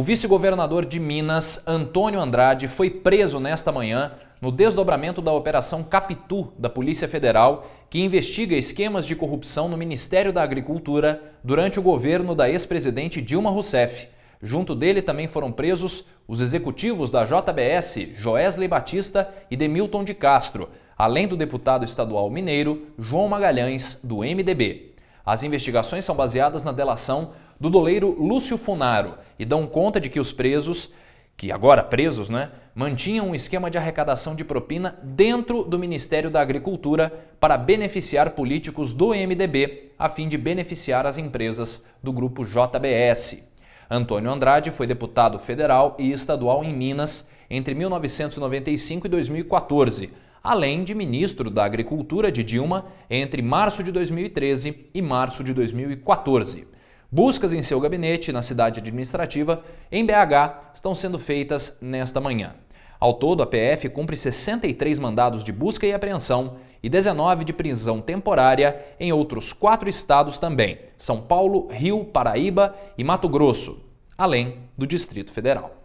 O vice-governador de Minas, Antônio Andrade, foi preso nesta manhã no desdobramento da Operação Capitu da Polícia Federal, que investiga esquemas de corrupção no Ministério da Agricultura durante o governo da ex-presidente Dilma Rousseff. Junto dele também foram presos os executivos da JBS, Joesley Batista e Demilton de Castro, além do deputado estadual mineiro João Magalhães, do MDB. As investigações são baseadas na delação do doleiro Lúcio Funaro e dão conta de que os presos, que agora presos, né, mantinham um esquema de arrecadação de propina dentro do Ministério da Agricultura para beneficiar políticos do MDB, a fim de beneficiar as empresas do grupo JBS. Antônio Andrade foi deputado federal e estadual em Minas entre 1995 e 2014 além de ministro da Agricultura de Dilma entre março de 2013 e março de 2014. Buscas em seu gabinete na cidade administrativa em BH estão sendo feitas nesta manhã. Ao todo, a PF cumpre 63 mandados de busca e apreensão e 19 de prisão temporária em outros quatro estados também: São Paulo, Rio, Paraíba e Mato Grosso, além do Distrito Federal.